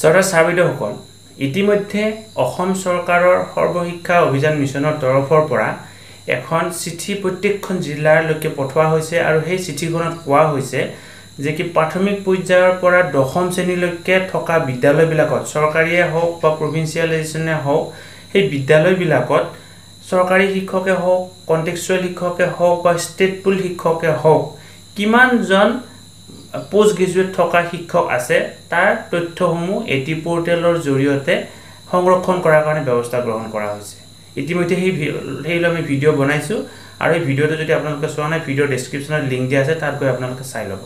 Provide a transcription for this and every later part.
শ্ৰদ্ধা চাৰবিদসকল ইতিমধ্যে অসম চৰকাৰৰ সৰ্বশিক্ষা অভিযান মিছনৰ তৰফৰ পৰা এখন চিঠি প্ৰত্যেকখন জিলালৈকে পঠোৱা হৈছে আৰু সেই চিঠিখনত কোৱা হৈছে যে কি প্ৰাথমিক পৰ্যায়ৰ পৰা দশম শ্ৰেণীলৈকে থকা বিদ্যালয়বিলাকত চৰকাৰীয়ে হওক বা প্ৰভিঞ্চিয়েলাইজেশ্যনে হওক সেই বিদ্যালয়বিলাকত চৰকাৰী শিক্ষকে হওক কণ্টেক্সুৱেল শিক্ষকে হওক বা ষ্টেটপুল শিক্ষকে হওক কিমানজন পোষ্ট গ্ৰেজুৱেট থকা শিক্ষক আছে তাৰ তথ্যসমূহ এ টি পৰ্টেলৰ জৰিয়তে সংৰক্ষণ কৰাৰ কাৰণে ব্যৱস্থা গ্ৰহণ কৰা হৈছে ইতিমধ্যে সেই সেইলৈ আমি ভিডিঅ' বনাইছোঁ আৰু এই ভিডিঅ'টো যদি আপোনালোকে চোৱা নাই ভিডিঅ' ডেছক্ৰিপশ্যনত লিংক দিয়া আছে তাত গৈ আপোনালোকে চাই ল'ব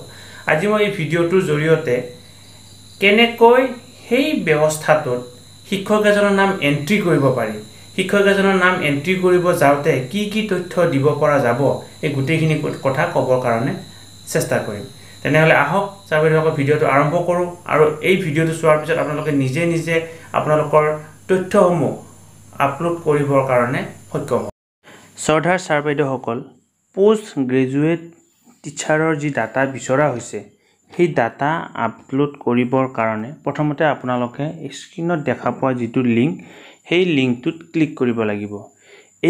আজি মই এই ভিডিঅ'টোৰ জৰিয়তে কেনেকৈ সেই ব্যৱস্থাটোত শিক্ষক এজনৰ নাম এণ্ট্ৰি কৰিব পাৰি শিক্ষক এজনৰ নাম এণ্ট্ৰি কৰিব যাওঁতে কি কি তথ্য দিব পৰা যাব এই গোটেইখিনি কথা ক'বৰ কাৰণে চেষ্টা কৰিম তেনেহ'লে আহক চাই বাইদেউসকল ভিডিঅ'টো আৰম্ভ কৰোঁ আৰু এই ভিডিঅ'টো চোৱাৰ পিছত আপোনালোকে নিজে নিজে আপোনালোকৰ তথ্যসমূহ আপলোড কৰিবৰ কাৰণে সক্ষম হওক শ্ৰদ্ধাৰ ছাৰ বাইদেউসকল পষ্ট গ্ৰেজুৱেট টিচাৰৰ যি ডাটা বিচৰা হৈছে সেই ডাটা আপলোড কৰিবৰ কাৰণে প্ৰথমতে আপোনালোকে স্ক্ৰীণত দেখা পোৱা যিটো লিংক সেই লিংকটোত ক্লিক কৰিব লাগিব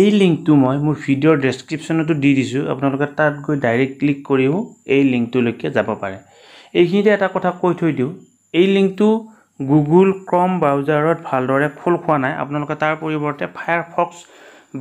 এই লিংকটো মই মোৰ ভিডিঅ'ৰ ডেছক্ৰিপশ্যনতো দি দিছোঁ আপোনালোকে তাত গৈ ডাইৰেক্ট ক্লিক কৰিও এই লিংকটোলৈকে যাব পাৰে এইখিনিতে এটা কথা কৈ থৈ দিওঁ এই লিংকটো গুগল ক্ৰম ব্ৰাউজাৰত ভালদৰে খোল খোৱা নাই আপোনালোকে তাৰ পৰিৱৰ্তে ফায়াৰফক্স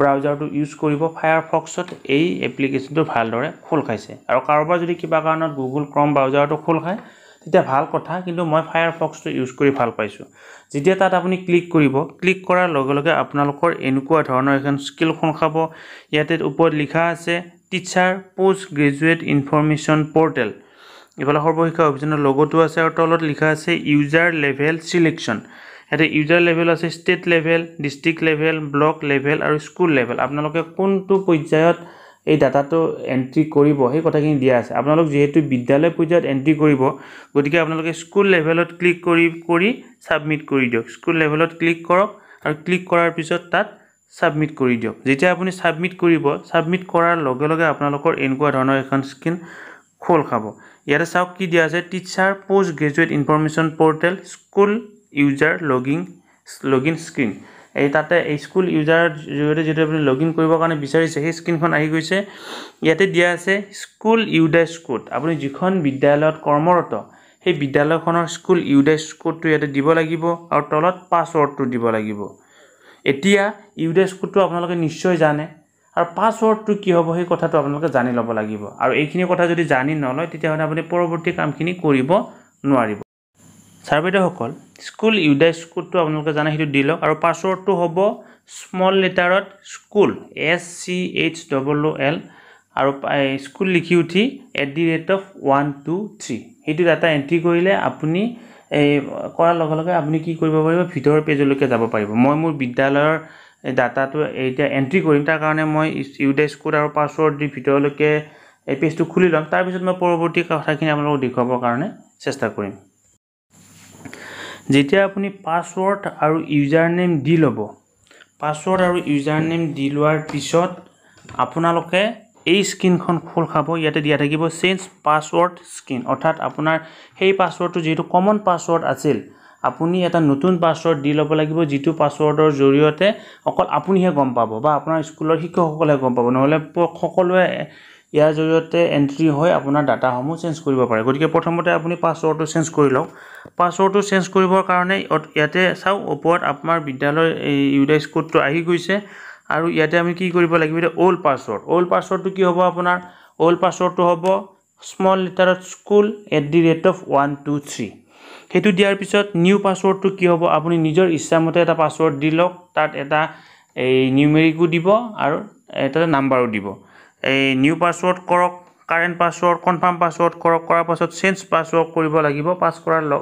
ব্ৰাউজাৰটো ইউজ কৰিব ফায়াৰফক্সত এই এপ্লিকেশ্যনটো ভালদৰে খোল খাইছে আৰু কাৰোবাৰ যদি কিবা কাৰণত গুগল ক্ৰম ব্ৰাউজাৰটো খোল খায় তেতিয়া ভাল কথা কিন্তু মই ফায়াৰফক্সটো ইউজ কৰি ভাল পাইছোঁ যেতিয়া তাত আপুনি ক্লিক কৰিব ক্লিক কৰাৰ লগে লগে আপোনালোকৰ এনেকুৱা ধৰণৰ এখন স্কিল খাব ইয়াতে ওপৰত লিখা আছে teacher post graduate information portal এইফালে সৰ্বশিক্ষা অভিযানৰ লগতো আছে আৰু তলত লিখা আছে ইউজাৰ লেভেল চিলেকশ্যন ইয়াতে ইউজাৰ লেভেল আছে state level district level block level আৰু স্কুল লেভেল আপোনালোকে কোনটো পৰ্যায়ত এই ডাটাটো এণ্ট্ৰি কৰিব সেই কথাখিনি দিয়া আছে আপোনালোক যিহেতু বিদ্যালয় পৰ্যায়ত এণ্ট্ৰি কৰিব গতিকে আপোনালোকে স্কুল লেভেলত ক্লিক কৰি কৰি ছাবমিট কৰি দিয়ক স্কুল লেভেলত ক্লিক কৰক আৰু ক্লিক কৰাৰ পিছত তাত ছাবমিট কৰি দিয়ক যেতিয়া আপুনি ছাবমিট কৰিব ছাবমিট কৰাৰ লগে লগে আপোনালোকৰ এনেকুৱা ধৰণৰ এখন স্ক্ৰীণ খোল খাব ইয়াতে চাওক কি দিয়া আছে teacher post graduate information portal school user logging log in screen এই তাতে স্কুল ইউজাৰ জৰিয়তে যদি আপুনি লগ ইন কৰিবৰ কাৰণে বিচাৰিছে সেই স্ক্ৰীণখন আহি গৈছে ইয়াতে দিয়া আছে স্কুল ইউডেছ কোড আপুনি যিখন বিদ্যালয়ত কৰ্মৰত সেই বিদ্যালয়খনৰ স্কুল ইউডেছ কোডটো ইয়াতে দিব লাগিব আৰু তলত পাছৱৰ্ডটো দিব লাগিব এতিয়া ইউডেছ কোডটো আপোনালোকে নিশ্চয় জানে আৰু পাছৱৰ্ডটো কি হ'ব সেই কথাটো আপোনালোকে জানি ল'ব লাগিব আৰু এইখিনি কথা যদি জানি নলয় তেতিয়াহ'লে আপুনি পৰৱৰ্তী কামখিনি কৰিব নোৱাৰিব ছাৰ বাইদেউসকল স্কুল ইউডাই স্কুলটো আপোনালোকে জানে সেইটো দি লওক আৰু পাছৱৰ্ডটো হ'ব স্মল লেটাৰত school S C H W L আৰু স্কুল লিখি উঠি at the rate of one two three সেইটো ডাটা এণ্ট্ৰি কৰিলে আপুনি এই কৰাৰ লগে লগে আপুনি কি কৰিব পাৰিব ভিতৰৰ পেজলৈকে যাব পাৰিব মই মোৰ বিদ্যালয়ৰ ডাটাটো এতিয়া এণ্ট্ৰি কৰিম তাৰ কাৰণে মই ইউডাই স্কুল আৰু পাছৱৰ্ড দি ভিতৰলৈকে এই পেজটো খুলি ল'ম তাৰপিছত মই পৰৱৰ্তী কথাখিনি আপোনালোকক দেখুৱাবৰ কাৰণে চেষ্টা কৰিম যেতিয়া আপুনি পাছৱৰ্ড আৰু ইউজাৰ নেম দি ল'ব পাছৱৰ্ড আৰু ইউজাৰ নেম দি লোৱাৰ পিছত আপোনালোকে এই স্ক্ৰীণখন খোল খাব ইয়াতে দিয়া থাকিব চেঞ্জ পাছৱৰ্ড স্ক্ৰীণ অৰ্থাৎ আপোনাৰ সেই পাছৱৰ্ডটো যিহেতু কমন পাছৱৰ্ড আছিল আপুনি এটা নতুন পাছৱৰ্ড দি ল'ব লাগিব যিটো পাছৱৰ্ডৰ জৰিয়তে অকল আপুনিহে গম পাব বা আপোনাৰ স্কুলৰ শিক্ষকসকলে গম পাব নহ'লে সকলোৱে ইয়াৰ জৰিয়তে এণ্ট্ৰি হৈ আপোনাৰ ডাটাসমূহ চেঞ্জ কৰিব পাৰে গতিকে প্ৰথমতে আপুনি পাছৱৰ্ডটো চেঞ্জ কৰি লওক পাছৱৰ্ডটো চেঞ্জ কৰিবৰ কাৰণে ইয়াতে চাওক ওপৰত আপোনাৰ বিদ্যালয় এই ইউডাইচ কোডটো আহি গৈছে আৰু ইয়াতে আমি কি কৰিব লাগিব এতিয়া অ'ল্ড পাছৱৰ্ড অ'ল্ড পাছৱৰ্ডটো কি হ'ব আপোনাৰ অ'ল্ড পাছৱৰ্ডটো হ'ব স্মল লিটাৰত school at the rate of one two three সেইটো দিয়াৰ পিছত নিউ পাছৱৰ্ডটো কি হ'ব আপুনি নিজৰ ইচ্ছামতে এটা পাছৱৰ্ড দি লওক তাত এটা এই নিউমেৰিকো দিব আৰু এটা নাম্বাৰো দিব এই নিউ পাছৱৰ্ড কৰক কাৰেণ্ট পাছৱৰ্ড কনফাৰ্ম পাছৱৰ্ড কৰক কৰাৰ পাছত চেঞ্জ পাছৱৰ্ড কৰিব লাগিব পাছ কৰাৰ লগ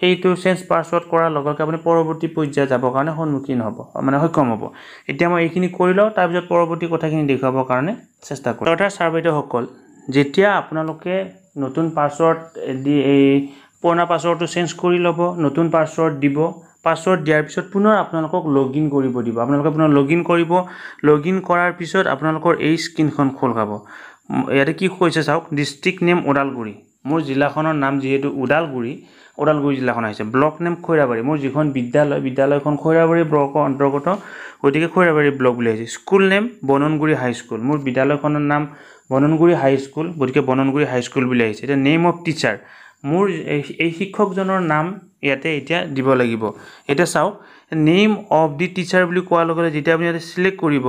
সেইটো চেঞ্জ পাছৱৰ্ড কৰাৰ লগে লগে আপুনি পৰৱৰ্তী পৰ্যায়ত যাবৰ কাৰণে সন্মুখীন হ'ব মানে সক্ষম হ'ব এতিয়া মই এইখিনি কৰি লওঁ তাৰপিছত পৰৱৰ্তী কথাখিনি দেখুৱাবৰ কাৰণে চেষ্টা কৰোঁ তথা ছাৰ বাইদেউসকল যেতিয়া আপোনালোকে নতুন পাছৱৰ্ড দি এই পুৰণা পাছৱৰ্ডটো চেঞ্জ কৰি ল'ব নতুন পাছৱৰ্ড দিব পাছৱৰ্ড দিয়াৰ পিছত পুনৰ আপোনালোকক লগ ইন কৰিব দিব আপোনালোকে পুনৰ লগ ইন কৰিব লগ ইন কৰাৰ পিছত আপোনালোকৰ এই স্ক্ৰীণখন খোল খাব ইয়াতে কি কৈছে চাওক ডিষ্ট্ৰিক্ট নেম ওদালগুৰি মোৰ জিলাখনৰ নাম যিহেতু ওদালগুৰি ওদালগুৰি জিলাখন আহিছে ব্লক নেম খৈৰাবাৰী মোৰ যিখন বিদ্যালয় বিদ্যালয়খন খৈৰাবাৰী ব্লকৰ অন্তৰ্গত গতিকে খৈৰাবাৰী ব্লক বুলি আহিছে স্কুল নেম বননগুৰি হাইস্কুল মোৰ বিদ্যালয়খনৰ নাম বননগুৰি হাইস্কুল গতিকে বননগুৰি হাইস্কুল বুলি আহিছে এতিয়া নেম অফ টিচাৰ মোৰ এই শিক্ষকজনৰ নাম ইয়াতে এতিয়া দিব লাগিব এতিয়া চাওক নেম অফ দি টিচাৰ বুলি কোৱাৰ লগে লগে যেতিয়া আপুনি ইয়াতে চিলেক্ট কৰিব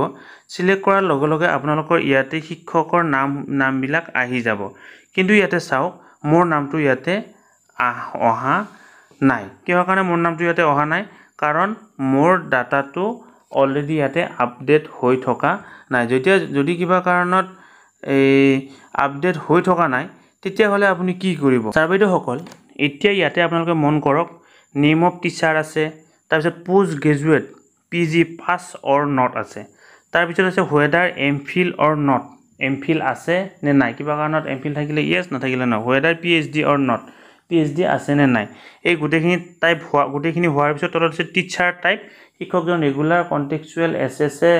চিলেক্ট কৰাৰ লগে লগে আপোনালোকৰ ইয়াতে শিক্ষকৰ নাম নামবিলাক আহি যাব কিন্তু ইয়াতে চাওক মোৰ নামটো ইয়াতে অহা নাই কিহৰ কাৰণে মোৰ নামটো ইয়াতে অহা নাই কাৰণ মোৰ ডাটাটো অলৰেডি ইয়াতে আপডেট হৈ থকা নাই যেতিয়া যদি কিবা কাৰণত এই আপডেট হৈ থকা নাই তেতিয়াহ'লে আপুনি কি কৰিব ছাৰ বাইদেউসকল এতিয়া ইয়াতে আপোনালোকে মন কৰক নেম অফ টিচাৰ আছে তাৰপিছত post graduate P G pass or not আছে তাৰপিছত আছে whether M Phil or not M Phil আছে নে নাই কিবা কাৰণত এম ফিল থাকিলে ইয়েছ নাথাকিলে no whether P H D or not P H D আছে নে নাই এই গোটেইখিনি টাইপ হোৱা গোটেইখিনি হোৱাৰ পিছত তলত আছে টিচাৰ টাইপ শিক্ষকজন regular contractual S S A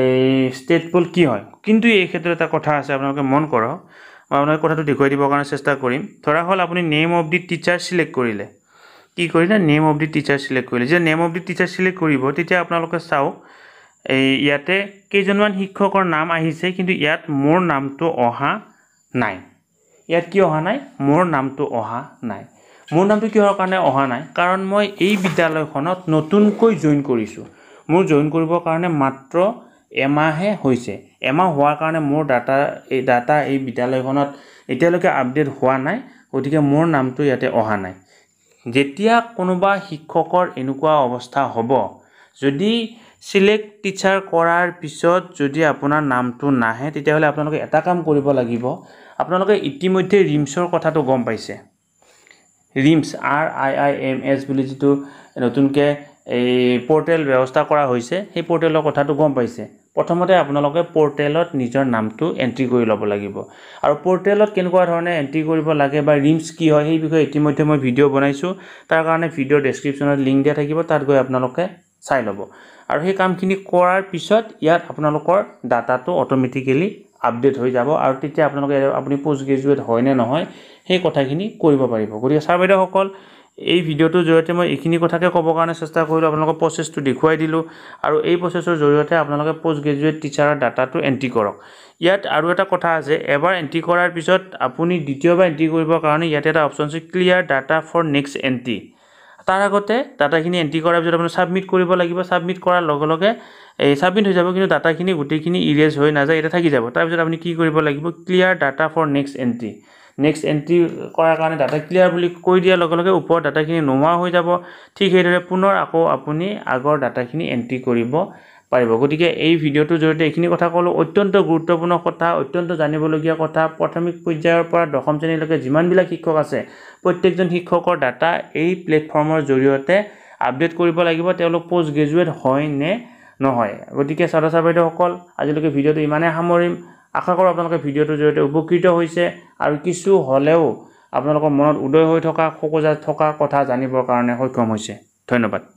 এই ষ্টেটবল কি হয় কিন্তু এই ক্ষেত্ৰত এটা কথা আছে আপোনালোকে মন কৰক মই আপোনাক কথাটো দেখুৱাই দিবৰ কাৰণে চেষ্টা কৰিম ধৰা হ'ল আপুনি name of the teacher select কৰিলে কি কৰিলে name of the teacher select কৰিলে যে name of the teacher select কৰিব তেতিয়া আপোনালোকে চাওক এই ইয়াতে কেইজনমান শিক্ষকৰ নাম আহিছে কিন্তু ইয়াত মোৰ নামটো অহা নাই ইয়াত কি অহা নাই মোৰ নামটো অহা নাই মোৰ নামটো কিহৰ কাৰণে অহা নাই কাৰণ মই এই বিদ্যালয়খনত নতুনকৈ জইন কৰিছোঁ মোৰ জইন কৰিবৰ কাৰণে মাত্ৰ এমাহে হৈছে এমাহ হোৱাৰ কাৰণে মোৰ ডাটা এই ডাটা এই বিদ্যালয়খনত এতিয়ালৈকে আপডেট হোৱা নাই গতিকে মোৰ নামটো ইয়াতে অহা নাই যেতিয়া কোনোবা শিক্ষকৰ এনেকুৱা অৱস্থা হ'ব যদি চিলেক্ট টিচাৰ কৰাৰ পিছত যদি আপোনাৰ নামটো নাহে তেতিয়াহ'লে আপোনালোকে এটা কাম কৰিব লাগিব আপোনালোকে ইতিমধ্যে ৰিমছৰ কথাটো গম পাইছে RIMS R I I M S বুলি যিটো নতুনকৈ এই পৰ্টেল ব্যৱস্থা কৰা হৈছে সেই পৰ্টেলৰ কথাটো গম পাইছে প্ৰথমতে আপোনালোকে পৰ্টেলত নিজৰ নামটো এণ্ট্ৰি কৰি ল'ব লাগিব আৰু পৰ্টেলত কেনেকুৱা ধৰণে এণ্ট্ৰি কৰিব লাগে বা ৰিমছ কি হয় সেই বিষয়ে ইতিমধ্যে মই ভিডিঅ' বনাইছোঁ তাৰ কাৰণে ভিডিঅ' ডেছক্ৰিপশ্যনত লিংক দিয়া থাকিব তাত গৈ আপোনালোকে চাই ল'ব আৰু সেই কামখিনি কৰাৰ পিছত ইয়াত আপোনালোকৰ ডাটাটো অট'মেটিকেলি আপডেট হৈ যাব আৰু তেতিয়া আপোনালোকে আপুনি পষ্ট গ্ৰেজুৱেট হয়নে নহয় সেই কথাখিনি কৰিব পাৰিব গতিকে ছাৰ বাইদেউসকল এই ভিডিঅ'টোৰ জৰিয়তে মই এইখিনি কথাকে ক'ব কাৰণে চেষ্টা কৰিলোঁ আপোনালোকৰ প্ৰচেছটো দেখুৱাই দিলোঁ আৰু এই প্ৰচেছৰ জৰিয়তে আপোনালোকে পষ্ট গ্ৰেজুৱেট টিচাৰৰ ডাটাটো এণ্ট্ৰি কৰক ইয়াত আৰু এটা কথা আছে এবাৰ এণ্ট্ৰি কৰাৰ পিছত আপুনি দ্বিতীয়বাৰ এণ্ট্ৰি কৰিবৰ কাৰণে ইয়াতে এটা অপশ্যন আছে clear data for next entry তাৰ আগতে ডাটাখিনি এণ্ট্ৰি কৰাৰ পিছত আপোনাৰ ছাবমিট কৰিব লাগিব ছাবমিট কৰাৰ লগে লগে এই ছাবমিট হৈ যাব কিন্তু ডাটাখিনি গোটেইখিনি ইৰেজ হৈ নাযায় এতিয়া থাকি যাব তাৰপিছত আপুনি কি কৰিব লাগিব clear data for next entry next entry কৰাৰ কাৰণে ডাটা ক্লিয়াৰ বুলি কৈ দিয়াৰ লগে লগে ওপৰৰ ডাটাখিনি নোহোৱা হৈ যাব ঠিক সেইদৰে পুনৰ আকৌ আপুনি আগৰ ডাটাখিনি এণ্ট্ৰি কৰিব পাৰিব গতিকে এই ভিডিঅ'টোৰ জৰিয়তে এইখিনি কথা ক'লোঁ অত্যন্ত গুৰুত্বপূৰ্ণ কথা অত্যন্ত জানিবলগীয়া কথা প্ৰাথমিক পৰ্যায়ৰ পৰা দশম শ্ৰেণীলৈকে যিমানবিলাক শিক্ষক আছে প্ৰত্যেকজন শিক্ষকৰ ডাটা এই প্লেটফৰ্মৰ জৰিয়তে আপডেট কৰিব লাগিব তেওঁলোক পষ্ট গ্ৰেজুৱেট হয় নে নহয় গতিকে ছাত্ৰ ছাত্ৰী বাইদেউসকল আজিলৈকে ভিডিঅ'টো ইমানেই সামৰিম আশা কৰোঁ আপোনালোকে ভিডিঅ'টোৰ জৰিয়তে উপকৃত হৈছে আৰু কিছু হ'লেও আপোনালোকৰ মনত উদয় হৈ থকা শোকোজা থকা কথা জানিবৰ কাৰণে সক্ষম হৈছে ধন্যবাদ